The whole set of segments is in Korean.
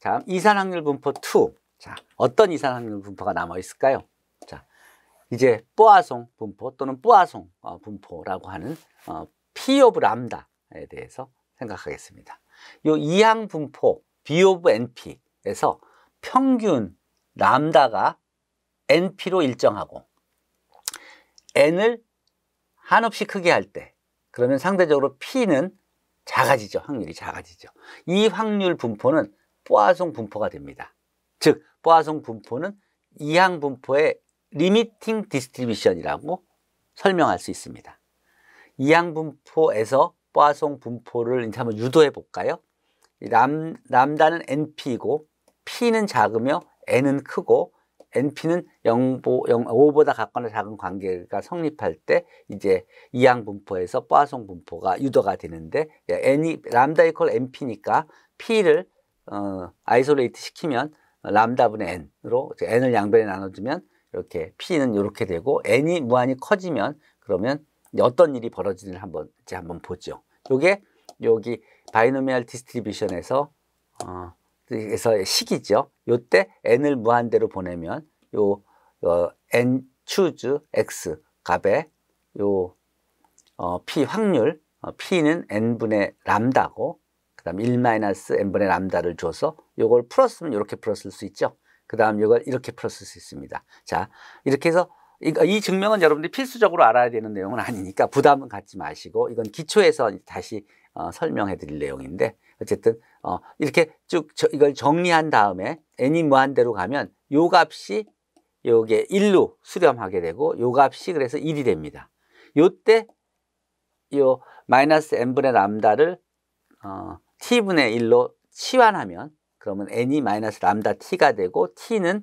자, 이산 확률 분포 2. 자, 어떤 이산 확률 분포가 남아 있을까요? 자, 이제 뽀아송 분포 또는 뽀아송 어, 분포라고 하는 어, P 오브 람다에 대해서 생각하겠습니다. 요 이항 분포 B 오브 NP에서 평균 람다가 NP로 일정하고 N을 한없이 크게 할 때 그러면 상대적으로 P는 작아지죠. 확률이 작아지죠. 이 확률 분포는 뽀아송 분포가 됩니다. 즉, 뽀아송 분포는 이항 분포의 리미팅 디스트리뷰션이라고 설명할 수 있습니다. 이항 분포에서 뽀아송 분포를 이제 한번 유도해 볼까요? 람, 람다는 NP이고 P는 작으며 N은 크고 NP는 0, 5보다 가까운 작은 관계가 성립할 때 이제 이항 분포에서 뽀아송 분포가 유도가 되는데 예, N이 람다 이퀄 NP니까 P를 어, 아이솔레이트 시키면 람다 분의 n으로 n을 양변에 나눠주면 이렇게 p는 이렇게 되고 n이 무한히 커지면 그러면 어떤 일이 벌어지는지 한번 한번 보죠. 요게 여기 바이노미얼 디스트리뷰션에서 어, 에서 식이죠. 요때 n을 무한대로 보내면 요 어, n choose x 값에 요 어, p 확률 어, p는 n분의 람다고 그 다음 1-n분의 람다를 줘서 이걸 풀었으면 이렇게 풀었을 수 있죠. 그 다음 이걸 이렇게 풀었을 수 있습니다. 자, 이렇게 해서 이 증명은 여러분들이 필수적으로 알아야 되는 내용은 아니니까 부담은 갖지 마시고 이건 기초에서 다시 어, 설명해 드릴 내용인데 어쨌든 어, 이렇게 쭉 저, 이걸 정리한 다음에 애니 무한대로 가면 요 값이 요게 1로 수렴하게 되고 요 값이 그래서 1이 됩니다. 요 때 요 마이너스 n분의 람다를 어, t분의 1로 치환하면 그러면 n이 마이너스 람다 t가 되고 t는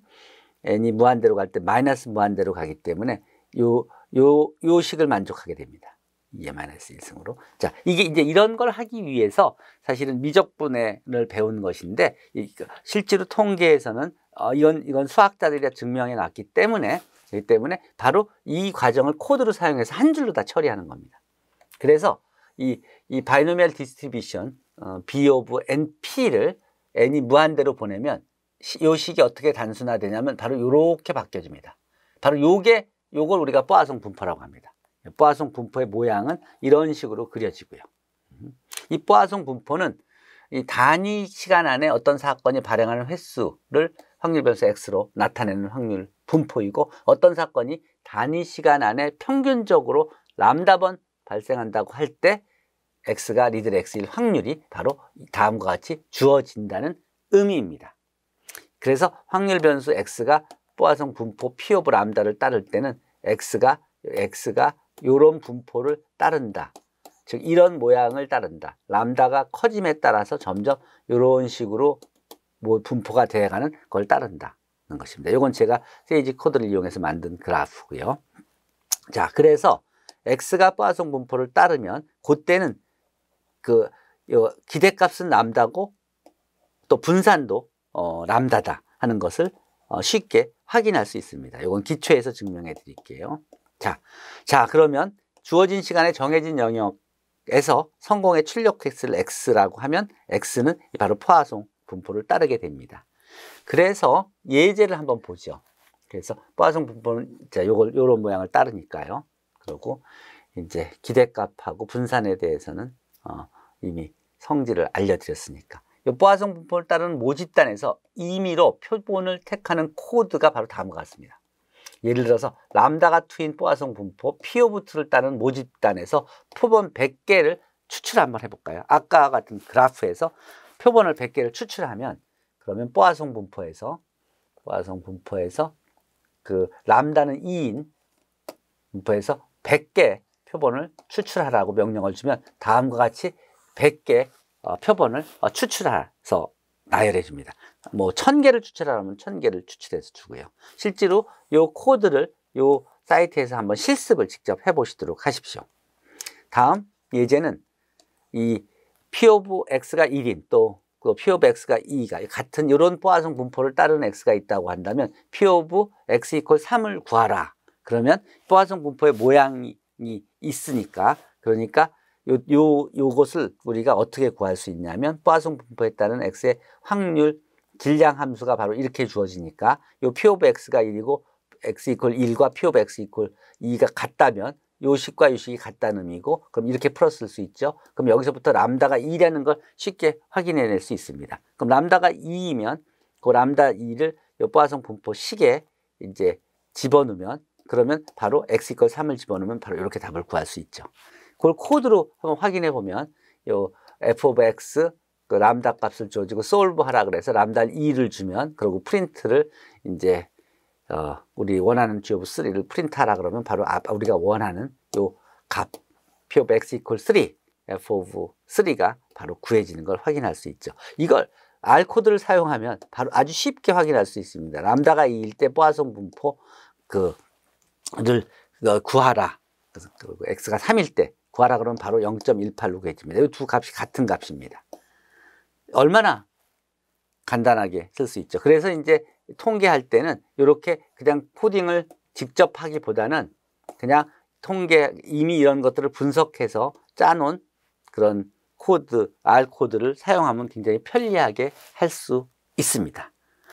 n이 무한대로 갈 때 마이너스 무한대로 가기 때문에 요, 요, 요 식을 만족하게 됩니다. 2의 마이너스 1승으로. 자, 이게 이제 이런 걸 하기 위해서 사실은 미적분해를 배운 것인데 그 실제로 통계에서는 어, 이건, 이건 수학자들이 증명해 놨기 때문에 그 때문에 바로 이 과정을 코드로 사용해서 한 줄로 다 처리하는 겁니다. 그래서 이, 이 바이노미얼 디스트리비션 어, B 오브 NP를 N이 무한대로 보내면 시, 요 식이 어떻게 단순화되냐면 바로 요렇게 바뀌어집니다. 바로 요게 요걸 우리가 뽀아송 분포라고 합니다. 뽀아송 분포의 모양은 이런 식으로 그려지고요. 음. 이 뽀아송 분포는 이 단위 시간 안에 어떤 사건이 발행하는 횟수를 확률 변수 x로 나타내는 확률 분포이고 어떤 사건이 단위 시간 안에 평균적으로 람다번 발생한다고 할 때 x가 리들 x일 확률이 바로 다음과 같이 주어진다는 의미입니다. 그래서 확률 변수 x가 포아성 분포 p 오브 람다를 따를 때는 x가 x가 요런 분포를 따른다. 즉 이런 모양을 따른다. 람다가 커짐에 따라서 점점 이런 식으로 뭐 분포가 되어가는 걸 따른다는 것입니다. 이건 제가 세이지 코드를 이용해서 만든 그래프고요. 자, 그래서 X가 포화성 분포를 따르면 그때는 그 기대값은 남다고또 분산도 어, 람다다 하는 것을 어, 쉽게 확인할 수 있습니다. 이건 기초에서 증명해 드릴게요. 자, 자 그러면 주어진 시간에 정해진 영역에서 성공의 출력X를 X라고 하면 X는 바로 포화송 분포를 따르게 됩니다. 그래서 예제를 한번 보죠. 그래서 포화송 분포는 자, 요걸 요런 모양을 따르니까요. 그리고 이제 기대값하고 분산에 대해서는 어, 이미 성질을 알려드렸으니까 이 보아성 분포를 따른 모집단에서 임의로 표본을 택하는 코드가 바로 다음과 같습니다. 예를 들어서 람다가 투인 보아성 분포 피오부트를 따른 모집단에서 표본 100개를 추출 한번 해볼까요? 아까 같은 그래프에서 표본을 100개를 추출하면 그러면 보아성 분포에서 보아성 분포에서 그 람다는 2인 분포에서 100개 표본을 추출하라고 명령을 주면 다음과 같이 100개 어, 표본을 어, 추출해서 나열해 줍니다. 뭐 1000개를 추출하라면 1000개를 추출해서 주고요. 실제로 요 코드를 요 사이트에서 한번 실습을 직접 해 보시도록 하십시오. 다음 예제는 이 P 오브 X가 1인 또그 P 오브 X가 2가 같은 이런 보화성 분포를 따르는 X가 있다고 한다면 P 오브 X 이퀄 3을 구하라 그러면 포화성 분포의 모양이 있으니까 그러니까 요, 요, 요것을 우리가 어떻게 구할 수 있냐면 포화성 분포에 따른 x의 확률 질량 함수가 바로 이렇게 주어지니까 요 p 오브 x가 1이고 x 이퀄 1과 p 오브 x 이퀄 2가 같다면 요식과 요식이 같다는 의미고 그럼 이렇게 풀었을 수 있죠. 그럼 여기서부터 람다가 2라는 걸 쉽게 확인해낼 수 있습니다. 그럼 람다가 2이면 그 람다 2를 요 포화성 분포 식에 이제 집어넣으면 그러면 바로 x 이퀄 3을 집어넣으면 바로 이렇게 답을 구할 수 있죠. 그걸 코드로 한번 확인해 보면 요 f of x 그 람다 값을 줘지고 솔브 하라 그래서 람다 2를 주면 그리고 프린트를 이제 어 우리 원하는 g of 3를 프린트 하라 그러면 바로 앞 우리가 원하는 요값 p of x equal 3 f of 3가 바로 구해지는 걸 확인할 수 있죠. 이걸 R 코드를 사용하면 바로 아주 쉽게 확인할 수 있습니다. 람다가 2일 때포아성 분포 그를 구하라. 그 x가 3일 때 구하라 그러면 바로 0.18로 구해집니다. 이 두 값이 같은 값입니다. 얼마나 간단하게 쓸 수 있죠. 그래서 이제 통계할 때는 이렇게 그냥 코딩을 직접 하기보다는 그냥 통계 이미 이런 것들을 분석해서 짜놓은 그런 코드, R 코드를 사용하면 굉장히 편리하게 할 수 있습니다.